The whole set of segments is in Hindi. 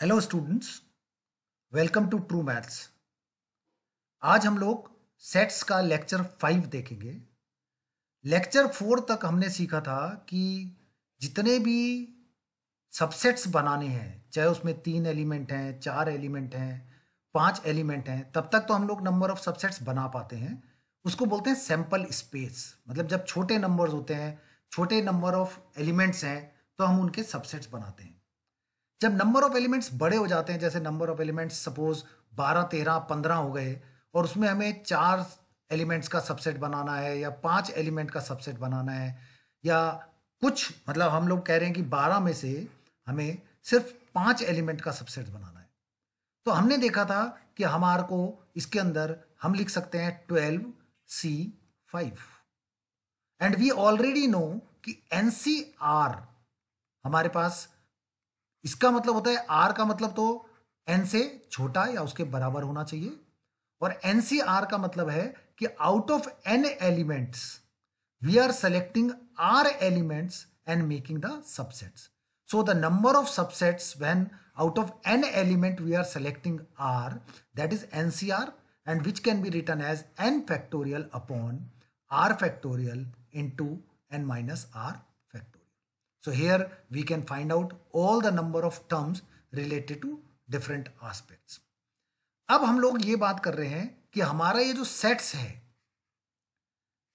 Hello students welcome to true maths आज हम लोग सेट्स का लेक्चर फाइव देखेंगे लेक्चर फोर तक हमने सीखा था कि जितने भी सबसेट्स बनाने हैं चाहे उसमें तीन एलिमेंट हैं चार एलिमेंट हैं पांच एलिमेंट हैं तब तक तो हम लोग नंबर ऑफ सबसेट्स बना पाते हैं उसको बोलते हैं सैम्पल स्पेस मतलब जब छोटे नंबर्स होते हैं छोटे नंबर ऑफ एलिमेंट्स हैं तो हम उनके सबसेट्स बनाते हैं जब नंबर ऑफ एलिमेंट्स बड़े हो जाते हैं जैसे नंबर ऑफ एलिमेंट्स सपोज बारह तेरह पंद्रह हो गए और उसमें हमें चार एलिमेंट्स का सबसेट बनाना है या पांच एलिमेंट का सबसेट बनाना है या कुछ मतलब हम लोग कह रहे हैं कि बारह में से हमें सिर्फ पांच एलिमेंट का सबसेट बनाना है तो हमने देखा था कि हमार को इसके अंदर हम लिख सकते हैं twelve C five and we already know कि एन सी आर हमारे पास इसका मतलब होता है आर का मतलब तो एन से छोटा या उसके बराबर होना चाहिए और एन सी आर का मतलब है कि out of N elements we are selecting R elements and making the subsets so the number of subsets when out of N element we are selecting R that is NCR and which can be written as N factorial upon R factorial into N minus R So here we can find out all the number of terms related to different aspects. अब हम लोग ये बात कर रहे हैं कि हमारा ये जो सेट्स है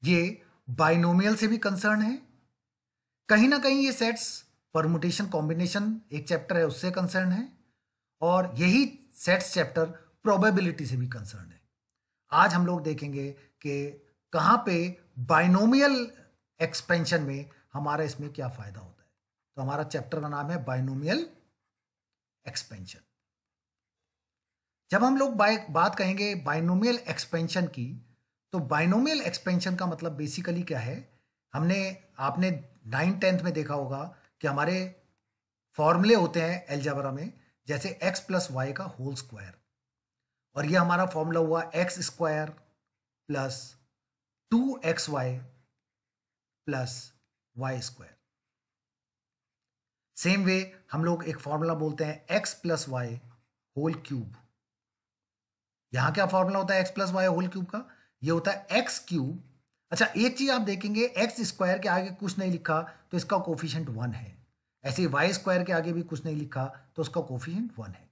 ये बाइनोमियल से भी कंसर्न है कहीं ना कहीं ये सेट्स परमुटेशन कॉम्बिनेशन एक चैप्टर है उससे कंसर्न है और यही सेट्स चैप्टर प्रोबेबिलिटी से भी कंसर्न है आज हम लोग देखेंगे कि कहाँ पे बाइनोमियल एक्सपेंशन में हमारा इसमें क्या फ़ायदा होता है तो हमारा चैप्टर का नाम है बाइनोमियल एक्सपेंशन जब हम लोग बात कहेंगे बाइनोमियल एक्सपेंशन की तो बाइनोमियल एक्सपेंशन का मतलब बेसिकली क्या है हमने आपने नाइन टेंथ में देखा होगा कि हमारे फॉर्मूले होते हैं एल्जाबरा में जैसे x प्लस वाई का होल स्क्वायर और ये हमारा फॉर्मूला हुआ X square plus two X Y plus Y square same way हम लोग एक फॉर्मूला बोलते हैं X plus Y whole cube यहां क्या फॉर्मूला होता है X plus Y whole cube का ये होता है एक्स क्यूब अच्छा एक चीज आप देखेंगे एक्स स्क्वायर के आगे कुछ नहीं लिखा तो इसका कोफिशियंट वन है ऐसे वाई स्क्वायर के आगे भी कुछ नहीं लिखा तो उसका कोफिशियंट वन है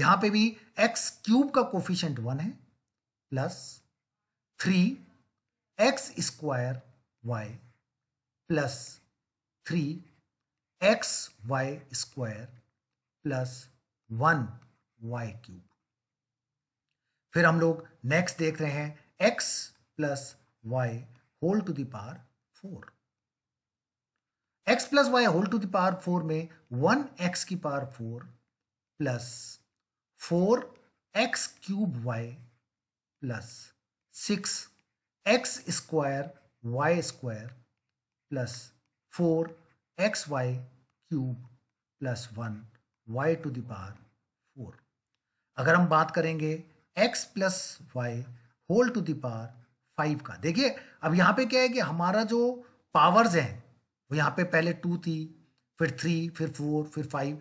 यहां पे भी एक्स क्यूब का कोफिशियंट वन है plus three X square Y plus three X Y square plus one Y cube फिर हम लोग नेक्स्ट देख रहे हैं X plus Y whole to the power four X plus Y whole to the power four में वन एक्स की power four plus four X cube Y plus six X square Y square plus four X Y cube plus one Y to the power four अगर हम बात करेंगे X plus Y whole to the power five का देखिए अब यहाँ पे क्या है कि हमारा जो पावर्स हैं वो यहाँ पे पहले टू थी फिर थ्री फिर फोर फिर five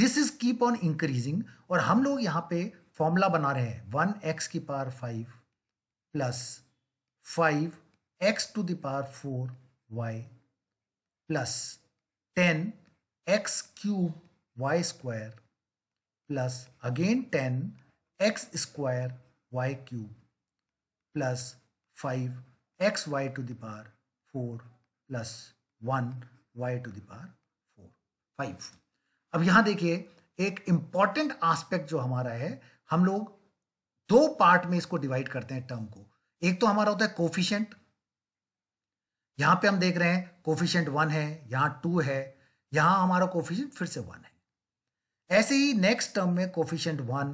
this is keep on increasing और हम लोग यहाँ पे फॉर्मूला बना रहे हैं वन एक्स की power five plus five X to the power four Y plus 10 x cube y square plus again 10 x square y cube plus 5 xy to the power 4 plus 1 y to the power 4 5 अब यहां देखिए एक इंपॉर्टेंट एस्पेक्ट जो हमारा है हम लोग दो पार्ट में इसको डिवाइड करते हैं टर्म को एक तो हमारा होता है कोफिशेंट यहाँ पे हम देख रहे हैं कोफिशेंट वन है यहाँ टू है यहाँ हमारा कोफिशेंट फिर से वन है ऐसे ही नेक्स्ट टर्म में coefficient one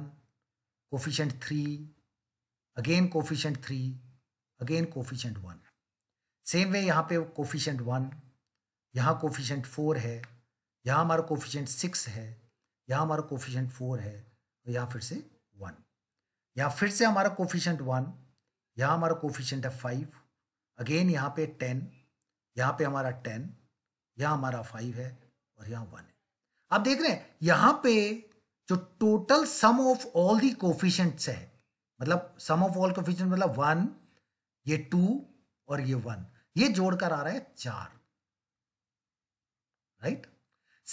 coefficient three again coefficient three again coefficient one same way यहाँ पे कोफिशेंट वन यहाँ कोफिशेंट फोर है यहाँ हमारा कोफिशेंट सिक्स है यहाँ हमारा कोफिशेंट फोर है तो यहां फिर से वन यहां फिर से हमारा कोफिशेंट वन यहाँ हमारा कोफिशेंट है फाइव अगेन यहाँ पे टेन यहाँ पे हमारा टेन यहाँ हमारा फाइव है और यहाँ वन है आप देख रहे हैं यहाँ पे जो total sum of all the coefficients है मतलब सम ऑफ ऑल कोफिशेंट मतलब वन ये टू और ये वन ये जोड़कर आ रहा है चार राइट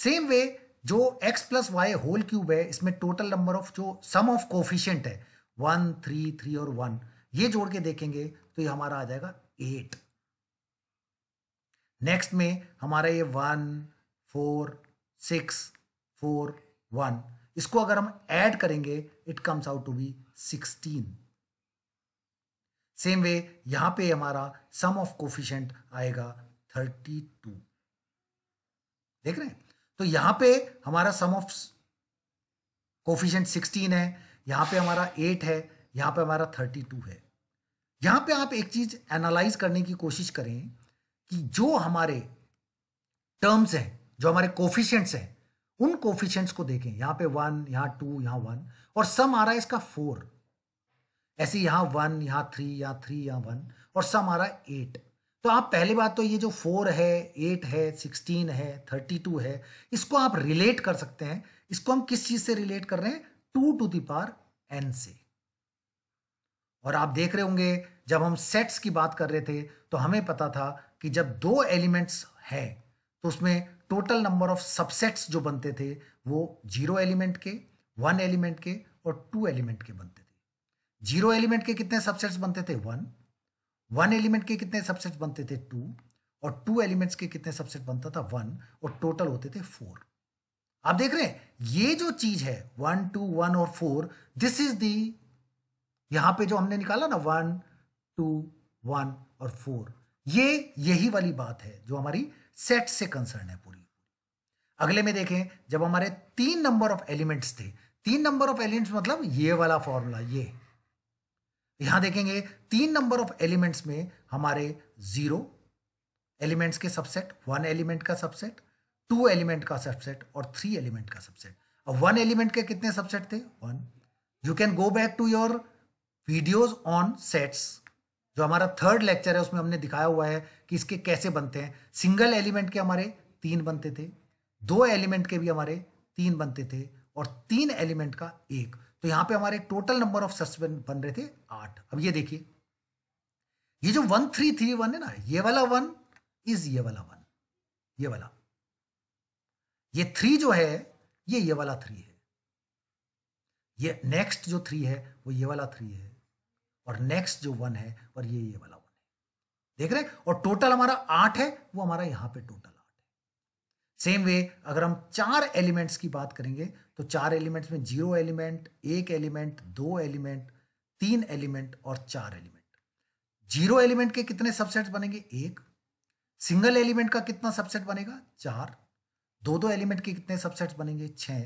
सेम वे जो x plus Y whole cube है इसमें टोटल नंबर ऑफ जो सम ऑफ कोफिशियंट है वन थ्री थ्री और वन ये जोड़ के देखेंगे तो ये हमारा आ जाएगा एट नेक्स्ट में हमारा ये one four six four one इसको अगर हम ऐड करेंगे it comes out to be sixteen same way यहां पे हमारा सम ऑफ कोफिशेंट आएगा थर्टी टू देख रहे हैं तो यहां पे हमारा सम ऑफ कोफिशेंट सिक्सटीन है यहां पे हमारा एट है यहां पे हमारा थर्टी टू है यहाँ पे आप एक चीज एनालाइज करने की कोशिश करें कि जो हमारे टर्म्स हैं जो हमारे कोफिशियंट्स हैं उन कोफिशेंट्स को देखें यहाँ पे वन यहाँ टू यहाँ वन और सम आ रहा है इसका फोर ऐसे यहाँ वन यहाँ थ्री यहाँ थ्री यहाँ वन और सम आ रहा है एट तो आप पहली बात तो ये जो फोर है एट है सिक्सटीन है थर्टी टू है इसको आप रिलेट कर सकते हैं इसको हम किस चीज़ से रिलेट कर रहे हैं टू टू पार एन से और आप देख रहे होंगे जब हम सेट्स की बात कर रहे थे तो हमें पता था कि जब दो एलिमेंट्स हैं तो उसमें टोटल नंबर ऑफ सबसेट्स जो बनते थे वो जीरो एलिमेंट के वन एलिमेंट के और टू एलिमेंट के बनते थे जीरो एलिमेंट के कितने सबसेट्स बनते थे वन वन एलिमेंट के कितने सबसेट्स बनते थे टू और टू एलिमेंट्स के कितने सबसेट बनता था वन और टोटल होते थे फोर आप देख रहे हैं ये जो चीज है वन टू वन और फोर दिस इज दी यहां पे जो हमने निकाला ना वन टू वन और फोर ये यही वाली बात है जो हमारी सेट से कंसर्न है पूरी अगले में देखें जब हमारे तीन नंबर ऑफ एलिमेंट्स थे तीन नंबर ऑफ एलिमेंट्स मतलब ये वाला फॉर्मूला ये यहां देखेंगे तीन नंबर ऑफ एलिमेंट्स में हमारे जीरो एलिमेंट्स के सबसेट वन एलिमेंट का सबसेट टू एलिमेंट का सबसेट और थ्री एलिमेंट का सबसेट अब वन एलिमेंट के कितने सबसेट थे one you can go back to your videos on sets जो हमारा थर्ड लेक्चर है उसमें हमने दिखाया हुआ है कि इसके कैसे बनते हैं सिंगल एलिमेंट के हमारे तीन बनते थे दो एलिमेंट के भी हमारे तीन बनते थे और तीन एलिमेंट का एक तो यहां पे हमारे टोटल नंबर ऑफ सस्पेंड बन रहे थे आठ अब ये देखिए ये जो वन थ्री थ्री वन है ना ये वाला वन इज ये वाला वन ये वाला ये थ्री जो है ये ये वाला थ्री है ये नेक्स्ट जो थ्री है वो ये वाला थ्री है और नेक्स्ट जो वन है और ये ये वाला वन है देख रहे हैं और टोटल हमारा आठ है वो हमारा यहाँ पे टोटल आठ है सेम वे अगर हम चार एलिमेंट्स की बात करेंगे तो चार एलिमेंट्स में जीरो एलिमेंट एक एलिमेंट दो एलिमेंट तीन एलिमेंट और चार एलिमेंट जीरो एलिमेंट के कितने सबसेट बनेंगे एक सिंगल एलिमेंट का कितना सबसेट बनेगा चार दो दो एलिमेंट के कितने सबसेट बनेंगे छह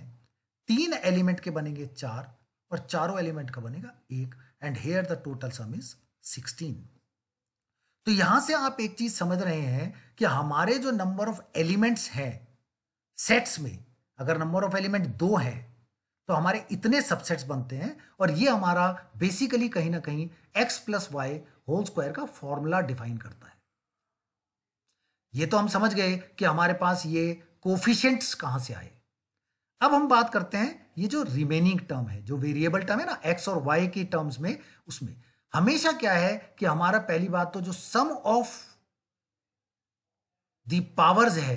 तीन एलिमेंट के बनेंगे चार और चारों एलिमेंट का बनेगा एक and here the total sum is sixteen तो यहां से आप एक चीज समझ रहे हैं कि हमारे जो नंबर ऑफ एलिमेंट्स हैं सेट्स में अगर नंबर ऑफ एलिमेंट दो है तो हमारे इतने सबसेट्स बनते हैं और ये हमारा बेसिकली कहीं ना कहीं x plus Y whole square का फॉर्मूला डिफाइन करता है ये तो हम समझ गए कि हमारे पास ये कोफिशियंट्स कहां से आए अब हम बात करते हैं ये जो रिमेनिंग टर्म है जो वेरिएबल टर्म है ना एक्स और वाई की टर्म्स में उसमें हमेशा क्या है कि हमारा पहली बात तो जो सम ऑफ पावर्स है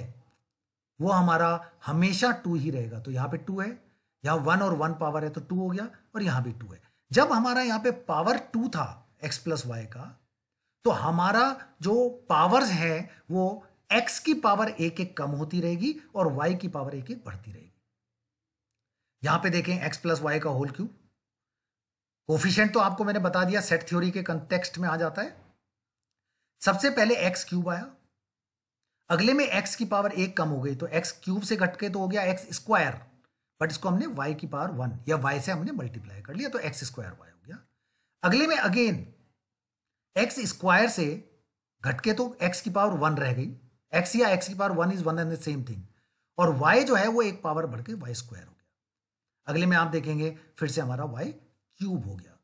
वो हमारा हमेशा टू ही रहेगा तो यहां पे टू है यहां वन और वन पावर है तो टू हो गया और यहां भी टू है जब हमारा यहां पे पावर टू था एक्स प्लस वाई का तो हमारा जो पावर्स है वो एक्स की पावर एक एक कम होती रहेगी और वाई की पावर एक एक बढ़ती रहेगी यहां पे देखें एक्स प्लस वाई का होल क्यूब कोफिशेंट तो आपको मैंने बता दिया सेट थ्योरी के कंटेक्स्ट में आ जाता है सबसे पहले एक्स क्यूब आया अगले में एक्स की पावर एक कम हो गई तो एक्स क्यूब से घट के तो हो गया एक्स स्क्वायर बट इसको हमने वाई की पावर वन या वाई से हमने मल्टीप्लाई कर लिया तो एक्स स्क्वायर वाई हो गया अगले में अगेन एक्स स्क्वायर से घटके तो एक्स की पावर वन रह गई एक्स या एक्स की power one is one and the same thing और वाई जो है वो एक पावर बढ़ के वाई स्क्वायर हो अगले में आप देखेंगे फिर से हमारा वाई क्यूब हो गया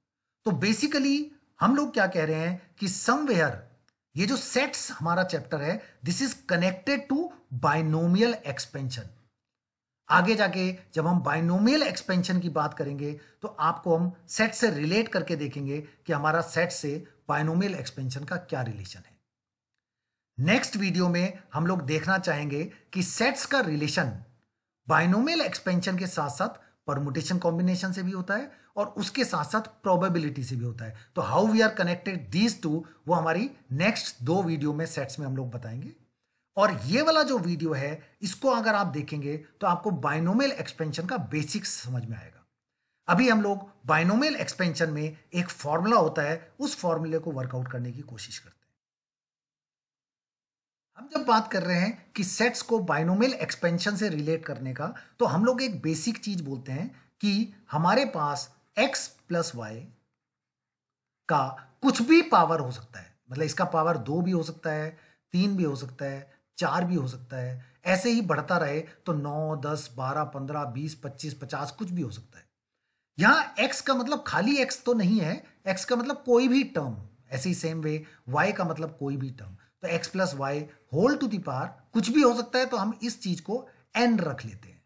तो बेसिकली हम लोग क्या कह रहे हैं कि समवेयर ये जो सेट्स हमारा चैप्टर है this is connected to binomial expansion आगे जाके जब हम बाइनोमियल एक्सपेंशन की बात करेंगे तो आपको हम सेट से रिलेट करके देखेंगे कि हमारा सेट से बाइनोमियल एक्सपेंशन का क्या रिलेशन है नेक्स्ट वीडियो में हम लोग देखना चाहेंगे कि सेट्स का रिलेशन बाइनोमियल एक्सपेंशन के साथ साथ परमुटेशन कॉम्बिनेशन से भी होता है और उसके साथ साथ प्रोबेबिलिटी से भी होता है तो how we are connected these two वो हमारी नेक्स्ट दो वीडियो में सेट्स में हम लोग बताएंगे और ये वाला जो वीडियो है इसको अगर आप देखेंगे तो आपको बाइनोमेल एक्सपेंशन का बेसिक्स समझ में आएगा अभी हम लोग बाइनोमेल एक्सपेंशन में एक फॉर्मूला होता है उस फॉर्मूले को वर्कआउट करने की कोशिश करते हैं हम जब बात कर रहे हैं कि सेट्स को बाइनोमियल एक्सपेंशन से रिलेट करने का तो हम लोग एक बेसिक चीज बोलते हैं कि हमारे पास x प्लस वाई का कुछ भी पावर हो सकता है मतलब इसका पावर दो भी हो सकता है तीन भी हो सकता है चार भी हो सकता है ऐसे ही बढ़ता रहे तो नौ दस बारह पंद्रह बीस पच्चीस पचास कुछ भी हो सकता है यहाँ एक्स का मतलब खाली एक्स तो नहीं है एक्स का मतलब कोई भी टर्म ऐसे ही सेम वे वाई का मतलब कोई भी टर्म तो X plus Y whole to the power कुछ भी हो सकता है तो हम इस चीज को एन रख लेते हैं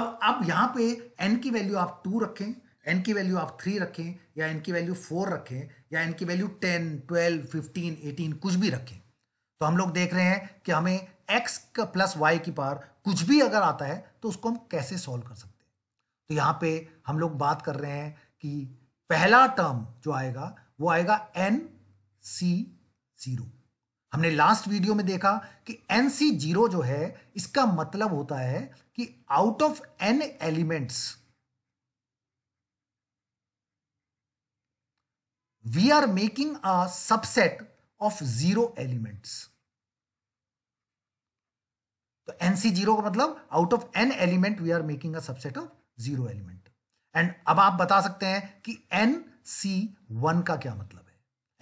अब अब यहां पे एन की वैल्यू आप टू रखें एन की वैल्यू आप थ्री रखें या एन की वैल्यू फोर रखें या एन की value ten twelve fifteen eighteen कुछ भी रखें तो हम लोग देख रहे हैं कि हमें एक्स का प्लस वाई की पार कुछ भी अगर आता है तो उसको हम कैसे सॉल्व कर सकते हैं तो यहां पे हम लोग बात कर रहे हैं कि पहला टर्म जो आएगा वो आएगा एन सी जीरो हमने लास्ट वीडियो में देखा कि एन सी जीरो जो है इसका मतलब होता है कि out of N elements we are making a subset of zero elements तो एनसी जीरो का मतलब out of N element we are making a subset of zero element and अब आप बता सकते हैं कि एन सी वन का क्या मतलब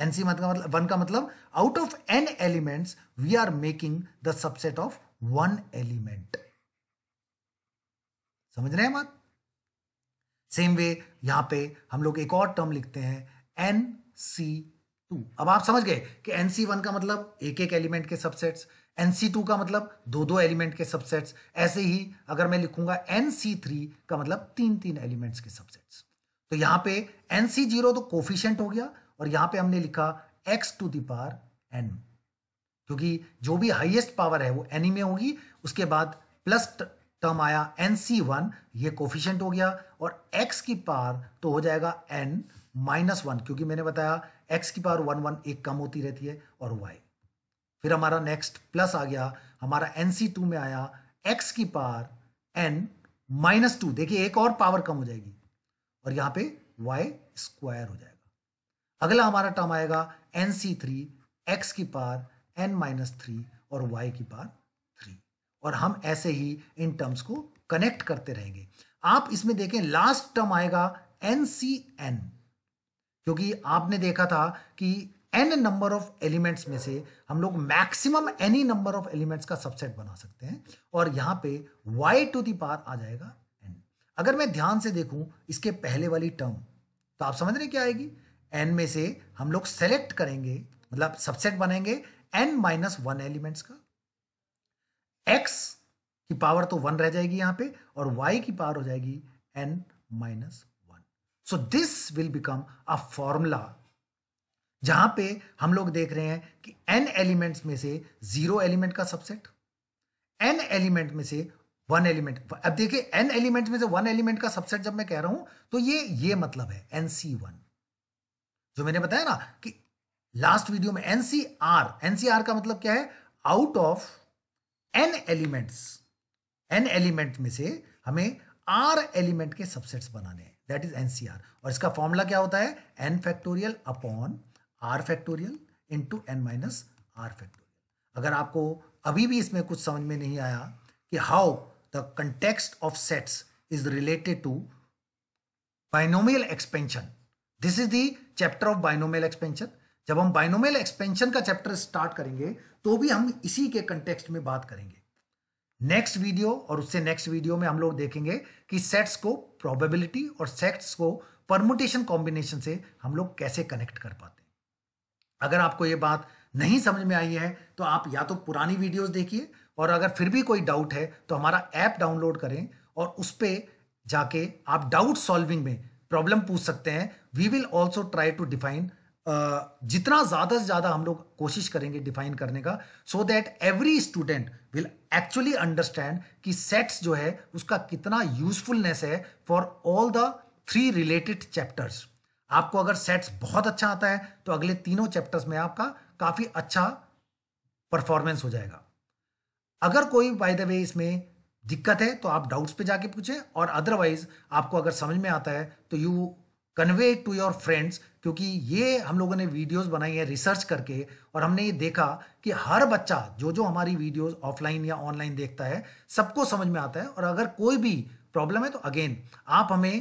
एन सी का मतलब वन का मतलब out of N elements we are making the subset of one element समझ रहे हैं बात सेम वे यहां पे हम लोग एक और टर्म लिखते हैं एन सी टू अब आप समझ गए कि एन सी वन का मतलब एक एक एलिमेंट के सबसेट्स एन सी टू का मतलब दो दो एलिमेंट के सबसेट्स ऐसे ही अगर मैं लिखूंगा एन सी थ्री का मतलब तीन तीन एलिमेंट्स के सबसेट्स तो यहां पे एन सी जीरो तो कोफिशियंट हो गया और यहां पे हमने लिखा एक्स टू पावर एन क्योंकि जो भी हाईएस्ट पावर है वो n में होगी उसके बाद प्लस टर्म आया एन सी वन ये कोफिशियंट हो गया और एक्स की पावर तो हो जाएगा एन माइनस वन क्योंकि मैंने बताया एक्स की पावर वन वन एक कम होती रहती है और वाई फिर हमारा नेक्स्ट प्लस आ गया हमारा एन सी टू में आया एक्स की पावर एन माइनस टू देखिए एक और पावर कम हो जाएगी और यहां पे वाई स्क्वायर हो जाएगा अगला हमारा टर्म आएगा एन सी थ्री एक्स की पार एन माइनस थ्री और वाई की पार थ्री और हम ऐसे ही इन टर्म्स को कनेक्ट करते रहेंगे आप इसमें देखें लास्ट टर्म आएगा एन सी एन क्योंकि आपने देखा था कि एन नंबर ऑफ एलिमेंट्स में से हम लोग maximum any number of elements का सबसेट बना सकते हैं और यहाँ पे वाई टू दी पार आ जाएगा एन अगर मैं ध्यान से देखूं इसके पहले वाली टर्म तो आप समझ रहे क्या आएगी एन में से हम लोग सेलेक्ट करेंगे मतलब सबसेट बनेंगे एन माइनस वन एलिमेंट्स का एक्स की पावर तो वन रह जाएगी यहां पे और वाई की पावर हो जाएगी N minus one so this will become a formula जहां पे हम लोग देख रहे हैं कि एन एलिमेंट्स में से जीरो एलिमेंट का सबसेट एन एलिमेंट में से वन एलिमेंट अब देखिए एन एलिमेंट में से वन एलिमेंट का सबसेट जब मैं कह रहा हूं तो ये ये मतलब है एन सी वन जो मैंने बताया ना कि लास्ट वीडियो में एनसीआर एनसीआर का मतलब क्या है out of N elements N element में से हमें आर एलिमेंट के सबसेट्स बनाने हैं दैट इज एनसीआर और इसका फॉर्मूला क्या होता है N factorial upon R factorial into N minus R factorial अगर आपको अभी भी इसमें कुछ समझ में नहीं आया कि how the context of sets is related to binomial expansion this is the chapter of binomial expansion जब हम बाइनोमेल एक्सपेंशन का चैप्टर स्टार्ट करेंगे तो भी हम इसी के कंटेक्स्ट में बात करेंगे नेक्स्ट वीडियो और उससे नेक्स्ट वीडियो में हम लोग देखेंगे कि सेट्स को प्रोबेबिलिटी और सेट्स को परमुटेशन कॉम्बिनेशन से हम लोग कैसे कनेक्ट कर पाते हैं अगर आपको ये बात नहीं समझ में आई है तो आप या तो पुरानी वीडियोस देखिए और अगर फिर भी कोई डाउट है तो हमारा ऐप डाउनलोड करें और उस पर जाके आप डाउट सॉल्विंग में प्रॉब्लम पूछ सकते हैं we will also try to define जितना ज़्यादा से ज़्यादा हम लोग कोशिश करेंगे डिफाइन करने का so that every student will actually understand कि सेट्स जो है उसका कितना यूजफुलनेस है for all the three related chapters आपको अगर सेट्स बहुत अच्छा आता है तो अगले तीनों चैप्टर्स में आपका काफ़ी अच्छा परफॉर्मेंस हो जाएगा अगर कोई बाय द वे इसमें दिक्कत है तो आप डाउट्स पे जाके पूछें और अदरवाइज आपको अगर समझ में आता है तो you convey to your friends क्योंकि ये हम लोगों ने वीडियोस बनाई है रिसर्च करके और हमने ये देखा कि हर बच्चा जो जो हमारी वीडियोस ऑफलाइन या ऑनलाइन देखता है सबको समझ में आता है और अगर कोई भी प्रॉब्लम है तो अगेन आप हमें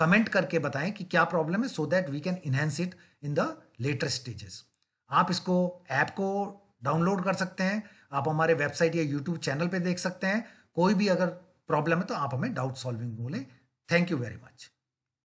कमेंट करके बताएं कि क्या प्रॉब्लम है so that we can enhance it in the later stages आप इसको ऐप को डाउनलोड कर सकते हैं आप हमारे वेबसाइट या यूट्यूब चैनल पर देख सकते हैं कोई भी अगर प्रॉब्लम है तो आप हमें डाउट सॉल्विंग बोलें थैंक यू वेरी मच